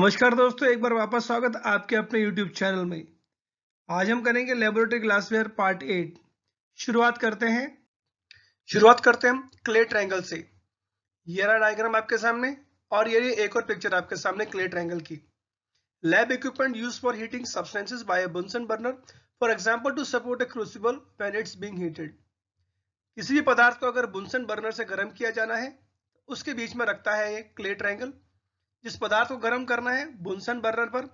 नमस्कार दोस्तों एक बार वापस स्वागत आपके अपने YouTube चैनल में आज हम करेंगे लेबोरेटरी ग्लासवेयर पार्ट एट शुरुआत करते हैं शुरुआत करते हैं क्ले ट्रायंगल से ये रहा डायग्राम आपके सामने और ये एक और पिक्चर आपके सामने क्ले ट्रायंगल की lab equipment use for heating substances by Bunsen burner for example to support a crucible when it's being heated किसी भी पदार्थ को अगर बुनसन बर्नर से गर्म किया जाना है उसके बीच में रखता है ये क्ले ट्रायंगल जिस पदार्थ को गर्म करना है बुनसन बर्नर पर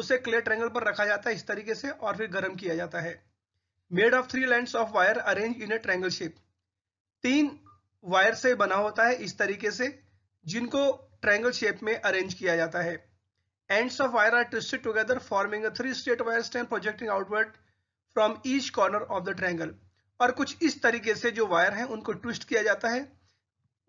उसे क्ले ट्रेंगल पर रखा जाता है इस तरीके से और फिर गर्म किया जाता है made of three lens of wire arrange in a triangle shape तीन वायर से बना होता है इस तरीके से जिनको ट्रेंगल शेप में अरेन्ज किया जाता है ends of wire are twisted together forming three state straight wire stem projecting outward from each corner of the और कुछ इस तरीके से जो वायर हैं उनको ट्विस्ट किया जाता है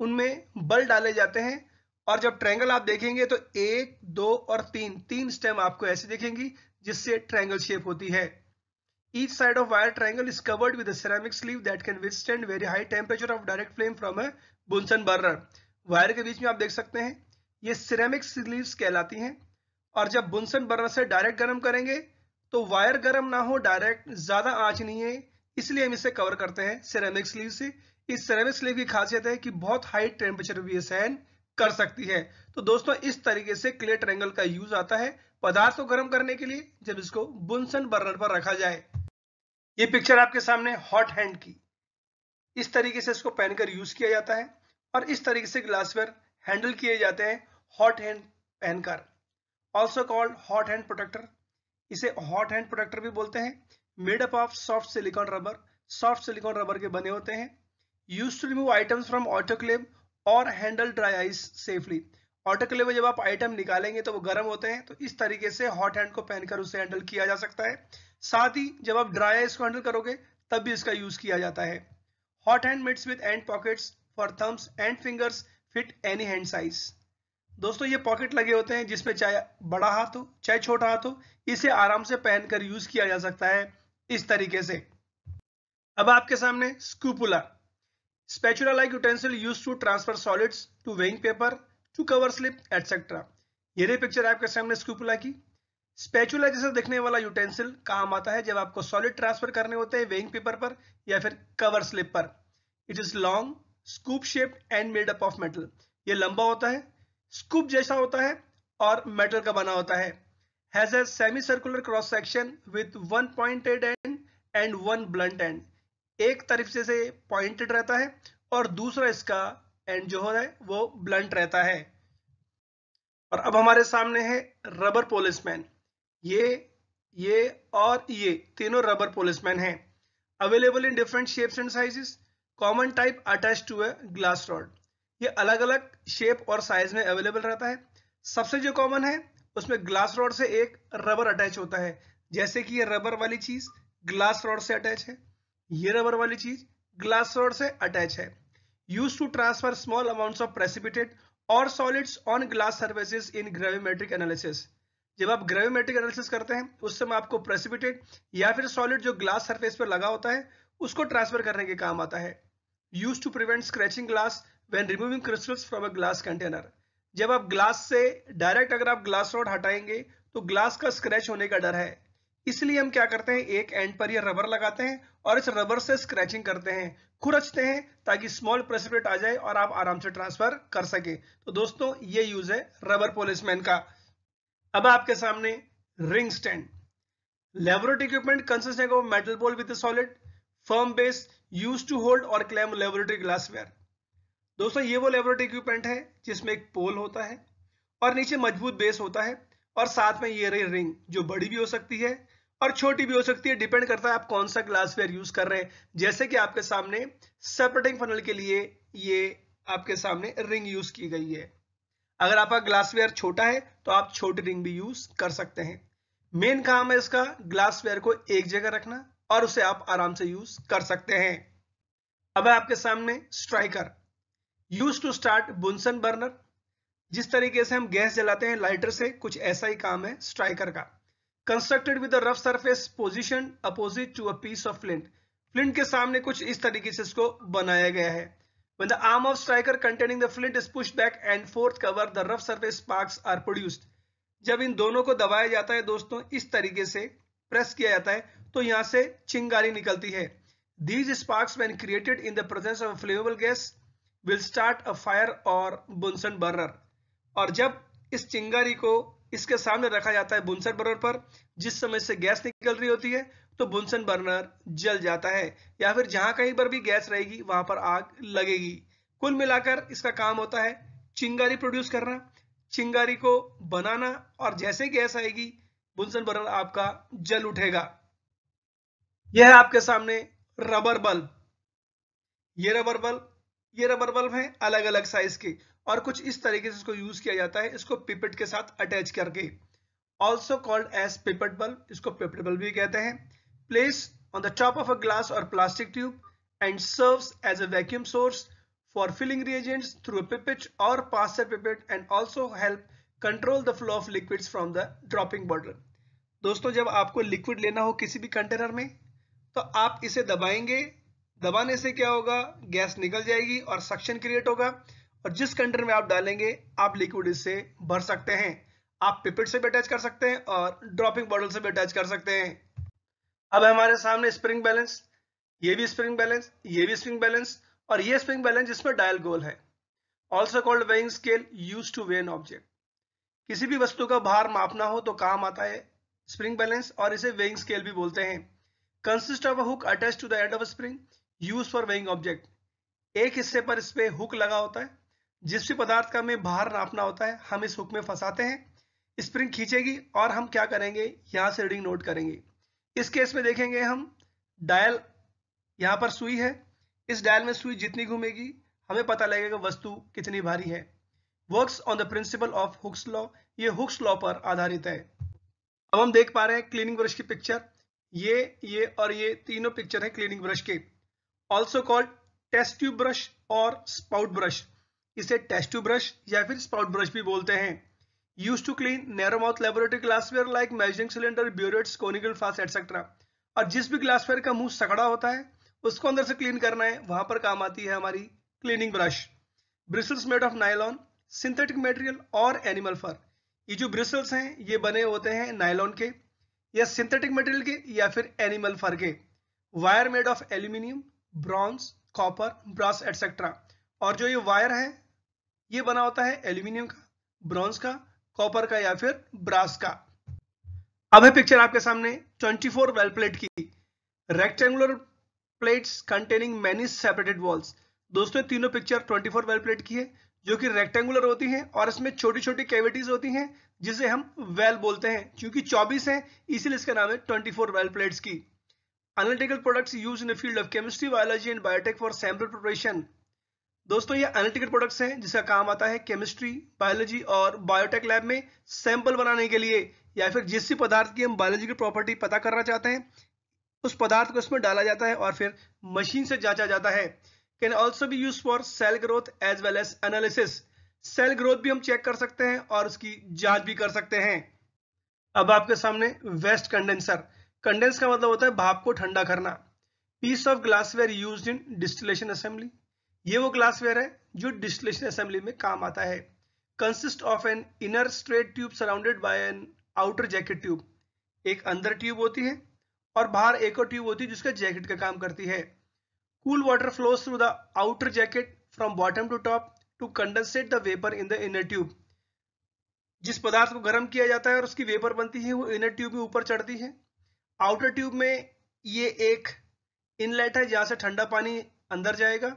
उनमें बल डाले जाते हैं और जब ट्रायंगल आप देखेंगे तो एक दो और तीन तीन स्टेम आपको ऐसे देखेंगी जिससे ट्रायंगल शेप होती है each side of wire triangle is covered with a ceramic sleeve that can withstand very high temperature of direct flame from a wire के बीच में आप देख सकते हैं ये सिरेमिक स्लीव कहलाती है और जब बुनसन बर्नर से डायरेक्ट गर्म करेंगे तो वायर गर्म ना हो डायरेक्ट ज्यादा आंच नहीं है इसलिए हम इसे कवर करते हैं सिरेमिक स्लीव से इस सिरेमिक स्लीव की खासियत है कि बहुत हाई टेम्परेचर भी सहन कर सकती है तो दोस्तों इस तरीके से क्ले ट्रेंगल का यूज आता है पदार्थ को गर्म करने के लिए जब इसको बुनसन बर्नर पर रखा जाए ये पिक्चर आपके सामने हॉट हैंड की इस तरीके से इसको पहनकर यूज किया जाता है और इस तरीके से ग्लासवेयर हैंडल किए जाते हैं हॉट हैंड पहनकर also called hot hand protector इसे हॉट हैंड प्रोटेक्टर भी बोलते हैं made up of soft silicone rubber soft silicone rubber के बने होते हैं use to remove items from autoclave और handle dry ice safely autoclave में जब आप आइटम निकालेंगे तो वो गर्म होते हैं तो इस तरीके से हॉट हैंड को पहनकर उसे हैंडल किया जा सकता है साथ ही जब आप ड्राई आइस को हैंडल करोगे तब भी इसका यूज किया जाता है hot hand mitts with and pockets for thumbs and fingers fit any hand size दोस्तों ये पॉकेट लगे होते हैं जिसमें चाहे बड़ा हाथ हो चाहे छोटा हाथ हो इसे आराम से पहनकर यूज किया जा सकता है इस तरीके से अब आपके सामने स्कूपुला Spatula like utensil used to transfer solids to weighing paper, to cover slip, etc. ये रही पिक्चर आपके सामने स्कूपुला की स्पैचुला जैसा दिखने वाला यूटेंसिल काम आता है जब आपको सॉलिड ट्रांसफर करने होते हैं वेइंग पेपर पर या फिर कवर स्लिप पर it is long scoop shape and made up of metal ये लंबा होता है स्कूप जैसा होता है और मेटल का बना होता है has a semicircular cross section with one pointed end and one blunt end एक तरफ से, पॉइंटेड रहता है और दूसरा इसका एंड जो हो रहा है वो ब्लंट रहता है और अब हमारे सामने है रबर पोलिसमैन ये ये और ये तीनों रबर पोलिसमैन हैं available in different shapes and sizes common type attach to a glass rod ये अलग अलग शेप और साइज में अवेलेबल रहता है सबसे जो कॉमन है उसमें ग्लास रॉड से एक रबर अटैच होता है जैसे कि ये रबर वाली चीज ग्लास रॉड से अटैच है ये रबर वाली चीज ग्लास रॉड से अटैच है use to transfer small amounts of precipitate और solids on glass surfaces in gravimetric analysis जब आप ग्रेविमेट्रिक एनालिसिस करते हैं उस समय आपको प्रेसिपिटेट या फिर सॉलिड जो ग्लास सर्फेस पर लगा होता है उसको ट्रांसफर करने के काम आता है use to prevent scratching glass when removing crystals from a glass container जब आप ग्लास से डायरेक्ट अगर आप ग्लास रॉड हटाएंगे तो ग्लास का स्क्रैच होने का डर है इसलिए हम क्या करते हैं एक एंड पर ये रबर लगाते हैं और इस रबर से स्क्रैचिंग करते हैं खुरचते हैं ताकि स्मॉल प्रेसिपिट आ जाए और आप आराम से ट्रांसफर कर सके तो दोस्तों ये यूज है रबर पोलिसमैन का अब आपके सामने ring stand laboratory equipment consisting of metal bowl with solid firm base use to hold और क्लेम लेबोरेटरी ग्लासवेयर दोस्तों ये वो लेबोरेटरी इक्विपमेंट है जिसमें एक पोल होता है और नीचे मजबूत बेस होता है और साथ में ये रही रिंग जो बड़ी भी हो सकती है और छोटी भी हो सकती है डिपेंड करता है आप कौन सा ग्लासवेयर यूज कर रहे हैं जैसे कि आपके सामने सेपरेटिंग फनल के लिए ये आपके सामने रिंग यूज की गई है अगर आपका ग्लासवेयर छोटा है तो आप छोटी रिंग भी यूज कर सकते हैं मेन काम है इसका ग्लासवेयर को एक जगह रखना और उसे आप आराम से यूज कर सकते हैं अब है आपके सामने striker use to start Bunsen burner जिस तरीके से हम गैस जलाते हैं लाइटर से कुछ ऐसा ही काम है स्ट्राइकर का constructed with rough surface position opposite to a piece of flint flint के सामने कुछ इस तरीके से इसको बनाया गया है when the arm of striker containing the flint is pushed back and forth cover the rough surface sparks are produced जब इन दोनों को दबाया जाता है दोस्तों इस तरीके से प्रेस किया जाता है तो यहां से चिंगारी निकलती है these sparks when created in the presence of flammable gas will start a fire और बुनसन बर्नर और जब इस चिंगारी को इसके सामने रखा जाता है बुनसन बर्नर पर जिस समय से गैस निकल रही होती है तो बुनसन बर्नर जल जाता है या फिर जहां कहीं पर भी गैस रहेगी वहां पर आग लगेगी कुल मिलाकर इसका काम होता है चिंगारी प्रोड्यूस करना चिंगारी को बनाना और जैसे गैस आएगी बुनसन बर्नर आपका जल उठेगा यह है आपके सामने रबर बल्ब ये रबर बल्ब ये रबर बल्ब है अलग अलग साइज के और कुछ इस तरीके से इसको यूज किया जाता है इसको पिपेट के साथ अटैच करके also called as pipette bulb इसको पिपेट बल्ब भी कहते हैं place on the top of a glass और plastic tube and serve as a vacuum source for filling reagents through pipette और Pasteur pipette and also help control the flow of liquid from the dropping bottle दोस्तों जब आपको liquid लेना हो किसी भी container में तो आप इसे दबाएंगे दबाने से क्या होगा गैस निकल जाएगी और सक्शन क्रिएट होगा और जिस कंटेनर में आप डालेंगे आप लिक्विड इससे भर सकते हैं आप पिपेट से भी अटैच कर सकते हैं और ड्रॉपिंग बॉटल से भी अटैच कर सकते हैं अब हमारे सामने स्प्रिंग बैलेंस ये भी स्प्रिंग बैलेंस ये भी स्प्रिंग बैलेंस और ये स्प्रिंग बैलेंस जिसमें डायल गोल है also called weighing scale use to weigh an object किसी भी वस्तु का भार मापना हो तो काम आता है स्प्रिंग बैलेंस और इसे वेइंग स्केल भी बोलते हैं consist of hook attach to the end of spring use for weighing object एक हिस्से पर इस पर हुक लगा होता है जिस भी पदार्थ का हमें भार नापना होता है हम इस हुक में फंसाते हैं स्प्रिंग खींचेगी और हम क्या करेंगे यहाँ से रीडिंग नोट करेंगे इस केस में देखेंगे हम डायल यहाँ पर सुई है इस डायल में सुई जितनी घूमेगी हमें पता लगेगा वस्तु कितनी भारी है works on the principle of Hooke's law ये हुक्स लॉ पर आधारित है अब हम देख पा रहे हैं क्लीनिंग ब्रश की पिक्चर ये ये और ये तीनों पिक्चर है क्लीनिंग ब्रश के also called test tube brush और स्पाउट ब्रश इसे टेस्ट टू ब्रश या फिर स्पाउट ब्रश भी बोलते हैं use to clean narrow mouth laboratory glassware like measuring cylinder burettes conical flask etcetera और जिस भी ग्लासवेयर का मुंह सकड़ा होता है उसको अंदर से क्लीन करना है वहां पर काम आती है हमारी cleaning brush bristles made of nylon synthetic material और एनिमल फर ये जो ब्रिसल्स हैं ये बने होते हैं नाइलॉन के या सिंथेटिक मटेरियल के या फिर एनिमल फर के wire made of aluminium bronze copper brass etcetera और जो ये वायर है ये बना होता है एल्यूमिनियम का ब्रॉन्ज का कॉपर का या फिर ब्रास का अब है पिक्चर आपके सामने 24 फोर वेल प्लेट की rectangular plates containing many separated walls दोस्तों तीनों पिक्चर 24 फोर वेल प्लेट की है जो कि रेक्टेंगुलर होती है और इसमें छोटी छोटी कैविटीज होती हैं जिसे हम वेल बोलते हैं क्योंकि 24 हैं इसीलिए इसका नाम है 24 वेल प्लेट्स की analytical products use in field of chemistry biology and biotech for for preparation दोस्तों ये एनालिटिकल प्रोडक्ट्स हैं जिसका काम आता है केमिस्ट्री बायोलॉजी और बायोटेक लैब में सैंपल बनाने के लिए या फिर जिस भी पदार्थ की हम बायोलॉजिकल प्रॉपर्टी पता करना चाहते हैं उस पदार्थ को इसमें डाला जाता है और फिर मशीन से जांचा जाता है कैन ऑल्सो भी use for cell growth as well as analysis cell growth भी हम चेक कर सकते हैं और उसकी जांच भी कर सकते हैं अब आपके सामने वेस्ट कंडेंसर कंडेंस का मतलब होता है भाप को ठंडा करना piece of glassware use in distillation assembly ये वो ग्लासवेयर है जो डिस्टिलेशन असेंबली में काम आता है consist of an inner straight tube surrounded by an outer jacket tube एक अंदर ट्यूब होती है और बाहर एक और ट्यूब होती है जिसका जैकेट का काम करती है cool water flows through the outer jacket from bottom to top to condensate the vapour in the inner tube जिस पदार्थ को गर्म किया जाता है और उसकी वेपर बनती है वो इनर ट्यूब में ऊपर चढ़ती है आउटर ट्यूब में ये एक इनलेट है जहां से ठंडा पानी अंदर जाएगा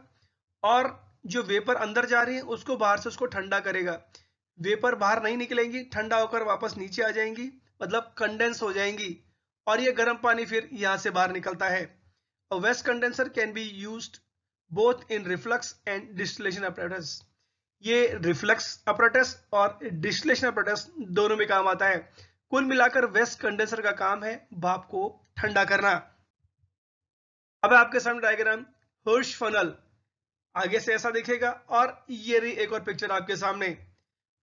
और जो वेपर अंदर जा रही है उसको बाहर से उसको ठंडा करेगा वेपर बाहर नहीं निकलेंगी ठंडा होकर वापस नीचे आ जाएंगी मतलब कंडेंस हो जाएंगी और ये गर्म पानी फिर यहाँ से बाहर निकलता है waste condenser can be use both in reflux and distillation distillation ये रिफ्लक्स apparatus और डिस्टिलेशन अप्रेटस दोनों में काम आता है कुल मिलाकर वेस्ट कंडेंसर का काम है भाप को ठंडा करना अब आपके सामने डायग्राम हर्ष फनल आगे से ऐसा दिखेगा और ये रही एक और पिक्चर आपके सामने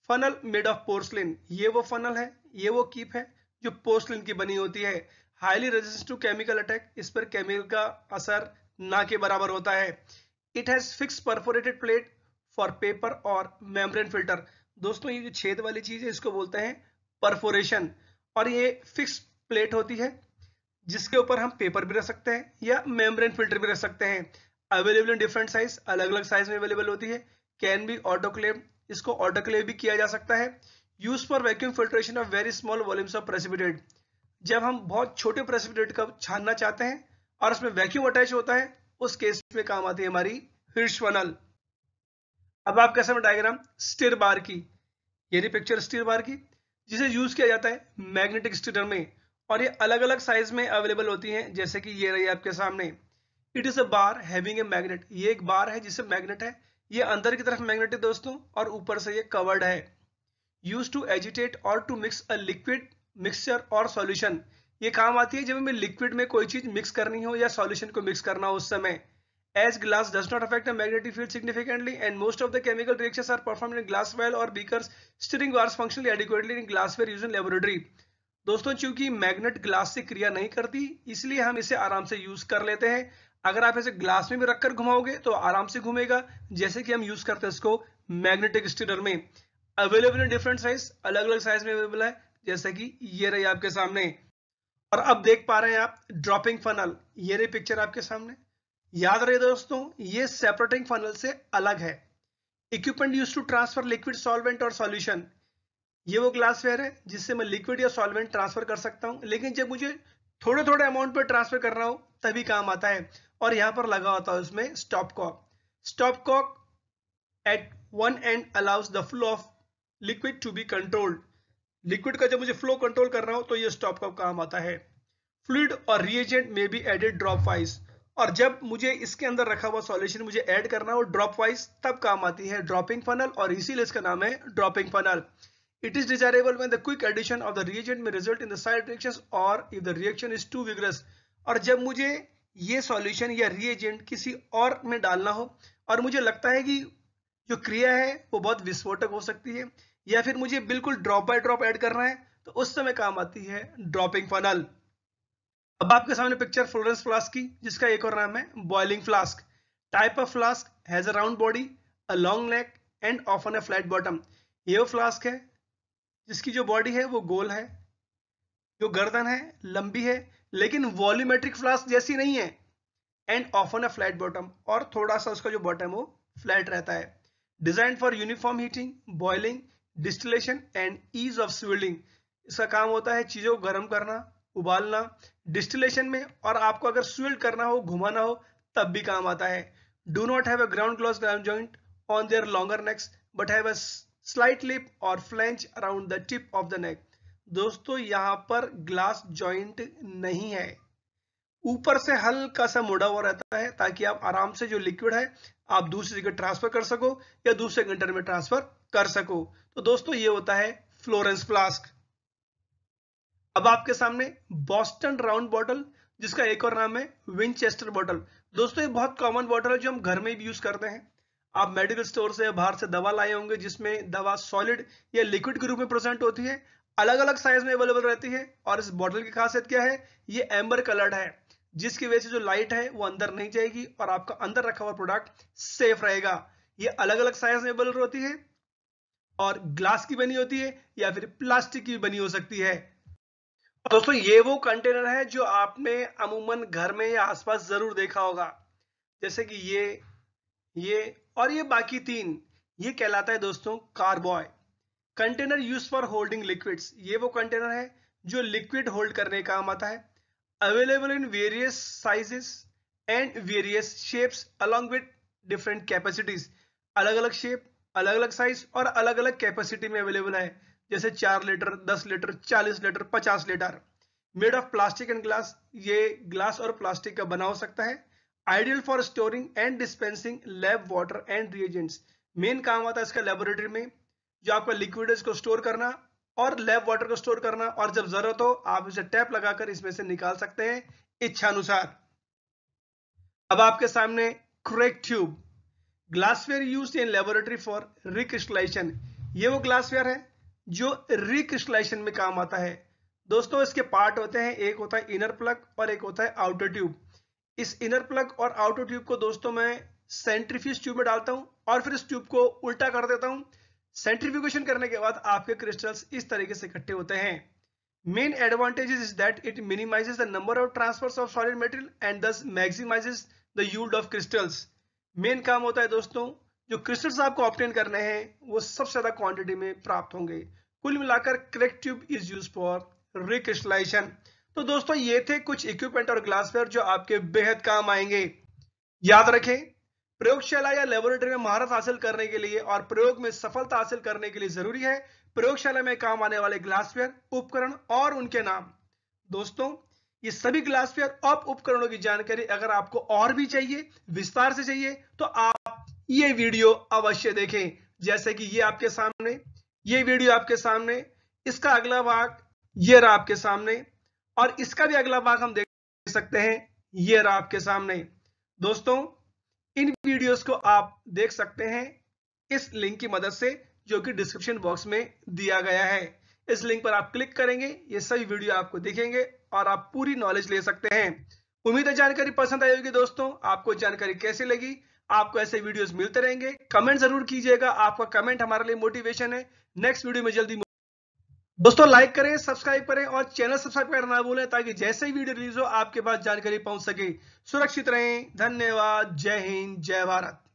फनल मेड ऑफ पोर्सलिन ये वो फनल है ये वो कीप है जो पोर्सलिन की बनी होती है highly resist to chemical attack इस पर केमिकल का असर ना के बराबर होता है it has fix perforated plate for paper और मेम्ब्रेन फिल्टर दोस्तों ये जो छेद वाली चीज है इसको बोलते हैं परफोरेशन और ये फिक्स प्लेट होती है जिसके ऊपर हम पेपर भी रख सकते हैं या मेम्ब्रेन फिल्टर भी रख सकते हैं अवेलेबल इन डिफरेंट साइज अलग अलग साइज में अवेलेबल होती है कैन बी ऑटोक्लेव इसको ऑटोक्लेव भी किया जा सकता है use for vacuum filtration of very small volumes of precipitate जब हम बहुत छोटे प्रेसिपिटेट का छानना चाहते हैं और उसमें वैक्यूम अटैच होता है उस केस में काम आती है हमारी हिर्शवनल अब आप कैसे में डायग्राम स्टीर बार की ये पिक्चर स्टीर बार की जिसे यूज किया जाता है मैग्नेटिक स्टीटर में और ये अलग अलग साइज में अवेलेबल होती हैं जैसे कि ये रही आपके सामने it is a bar having a magnet ये एक बार है जिसे मैग्नेट है ये अंदर की तरफ मैग्नेट है दोस्तों और ऊपर से ये कवर्ड है यूज टू एजिटेट और to mix a liquid mixture और सॉल्यूशन ये काम आती है जब हमें लिक्विड में कोई चीज मिक्स करनी हो या सॉल्यूशन को मिक्स करना हो उस समय as glass does not affect the magnetic field significantly and most of the chemical reactions are performed in glass vial or beakers stirring jars functionally adequately in glassware use in laboratory दोस्तों चूंकि magnet glass से क्रिया नहीं करती इसलिए हम इसे आराम से यूज कर लेते हैं अगर आप इसे ग्लास में भी रखकर घुमाओगे तो आराम से घूमेगा जैसे कि हम यूज करते हैं इसको मैग्नेटिक स्टेटर में अवेलेबल इन डिफरेंट साइज अलग अलग साइज में अवेलेबल है जैसे कि ये रही आपके सामने और अब देख पा रहे हैं आप ड्रॉपिंग फनल ये रही पिक्चर आपके सामने याद रहे दोस्तों ये सेपरेटिंग फनल से अलग है equipment use to transfer liquid solvent और सॉल्यूशन ये वो ग्लासवेयर है जिससे मैं लिक्विड या सॉल्वेंट ट्रांसफर कर सकता हूँ लेकिन जब मुझे थोड़े थोड़े अमाउंट पर ट्रांसफर कर रहा हूं तभी काम आता है और यहां पर लगा होता है उसमें stop cock stop cock at one end allows the flow of liquid to be controlled liquid का जब मुझे फ्लो कंट्रोल कर रहा हूं तो ये स्टॉप कॉक काम आता है फ्लूड और रिएजेंट में बी एडेड ड्रॉप वाइज और जब मुझे इसके अंदर रखा हुआ सॉल्यूशन मुझे ऐड करना हो ड्रॉप वाइज तब काम आती है ड्रॉपिंग फनल और इसीलिए इसका नाम है dropping funnel It is desirable when the quick addition of the reagent may result in the side reactions or if the reaction is too vigorous. और जब मुझे ये सॉल्यूशन या रिएजेंट किसी और में डालना हो और मुझे लगता है कि जो क्रिया है वो बहुत विस्फोटक हो सकती है या फिर मुझे बिल्कुल ड्रॉप बाय ड्रॉप ऐड करना है तो उस समय काम आती है ड्रॉपिंग फनल अब आपके सामने पिक्चर फ्लोरेंस फ्लास्क की जिसका एक और नाम है boiling flask type of flask has a round body a long neck and of on a flat bottom ये वो फ्लास्क है जिसकी जो बॉडी है वो गोल है जो गर्दन है लंबी है लेकिन वॉल्यूमेट्रिक फ्लास्क जैसी नहीं है and often a flat bottom और थोड़ा सा उसका जो बॉटम वो फ्लैट रहता है design for uniform heating boiling distillation and ease of swirling इसका काम होता है चीज़ों को गर्म करना उबालना डिस्टिलेशन में और आपको अगर स्विल्ड करना हो घुमाना हो तब भी काम आता है do not have a ground glass ground joint on their longer necks but have slight lip or flange around the tip of the neck दोस्तों यहां पर ग्लास जॉइंट नहीं है ऊपर से हल्का सा मुड़ा हुआ रहता है ताकि आप आराम से जो लिक्विड है आप दूसरी जगह ट्रांसफर कर सको या दूसरे कंटेनर में ट्रांसफर कर सको तो दोस्तों ये होता है फ्लोरेंस फ्लास्क अब आपके सामने बॉस्टन राउंड बॉटल जिसका एक और नाम है विंचेस्टर बॉटल दोस्तों ये बहुत कॉमन बॉटल है जो हम घर में भी यूज करते हैं आप मेडिकल स्टोर से बाहर से दवा लाए होंगे जिसमें दवा सॉलिड या लिक्विड के रूप में प्रेजेंट होती है अलग अलग साइज में अवेलेबल रहती है और इस बॉटल की खासियत क्या है ये एम्बर कलर्ड है जिसकी वजह से जो लाइट है वो अंदर नहीं जाएगी और आपका अंदर रखा हुआ प्रोडक्ट सेफ रहेगा ये अलग अलग साइज में अवेलेबल होती है और ग्लास की बनी होती है या फिर प्लास्टिक की बनी हो सकती है दोस्तों ये वो कंटेनर है जो आपने अमूमन घर में या आसपास जरूर देखा होगा जैसे कि ये ये और ये बाकी तीन ये कहलाता है दोस्तों carboy container use for holding liquids ये वो कंटेनर है जो लिक्विड होल्ड करने काम आता है available in various sizes and various shapes along with different capacities अलग अलग शेप अलग अलग साइज और अलग अलग कैपेसिटी में अवेलेबल है जैसे चार लीटर दस लीटर चालीस लीटर पचास litre made of plastic and glass ये ग्लास और प्लास्टिक का बना हो सकता है ideal for storing and dispensing lab water and reagents main काम आता है इसका लेबोरेटरी में जो आपका लिक्विड को स्टोर करना और लैब वाटर को स्टोर करना और जब जरूरत हो आप इसे टैप लगाकर इसमें से निकाल सकते हैं इच्छानुसार अब आपके सामने craig tube glassware use in laboratory for recrystallization ये वो ग्लासवेयर है जो रिक्रिस्टलाइजेशन में काम आता है दोस्तों इसके पार्ट होते हैं एक होता है इनर प्लग और एक होता है आउटर ट्यूब इस इनर प्लग और आउटर ट्यूब को दोस्तों मैं सेंट्रीफ्यूज ट्यूब में डालता हूं और फिर इस ट्यूब को उल्टा कर देता हूं सेंट्रीफ्यूगेशन करने के बाद आपके क्रिस्टल्स इस तरीके से इकट्ठे होते हैं main advantage is that it minimizes the number of transfers of solid material and thus maximizes the yield of crystals main काम होता है दोस्तों जो क्रिस्टल्स आपको ऑप्टेन करने हैं वो सबसे ज्यादा क्वांटिटी में प्राप्त होंगे कुल मिलाकर craig tube is use for recrystallization तो दोस्तों ये थे कुछ इक्विपमेंट और ग्लासवेयर जो आपके बेहद काम आएंगे याद रखें प्रयोगशाला या लेबोरेटरी में महारत हासिल करने के लिए और प्रयोग में सफलता हासिल करने के लिए जरूरी है प्रयोगशाला में काम आने वाले ग्लासवेयर उपकरण और उनके नाम दोस्तों ये सभी ग्लासवेयर और उपकरणों की जानकारी अगर आपको और भी चाहिए विस्तार से चाहिए तो आप ये वीडियो अवश्य देखें जैसे कि ये आपके सामने ये वीडियो आपके सामने इसका अगला भाग ये रहा आपके सामने और इसका भी अगला भाग हम देख सकते हैं ये रहा आपके सामने दोस्तों इन वीडियोस को आप देख सकते हैं इस लिंक की मदद से जो कि डिस्क्रिप्शन बॉक्स में दिया गया है इस लिंक पर आप क्लिक करेंगे ये सभी वीडियो आपको दिखेंगे और आप पूरी नॉलेज ले सकते हैं उम्मीद है जानकारी पसंद आई होगी दोस्तों आपको जानकारी कैसी लगी आपको ऐसे वीडियोस मिलते रहेंगे कमेंट जरूर कीजिएगा आपका कमेंट हमारे लिए मोटिवेशन है नेक्स्ट वीडियो में जल्दी दोस्तों लाइक करें सब्सक्राइब करें और चैनल सब्सक्राइब करना ना भूलें ताकि जैसे ही वीडियो रिलीज हो आपके पास जानकारी पहुंच सके सुरक्षित रहें धन्यवाद जय हिंद जय भारत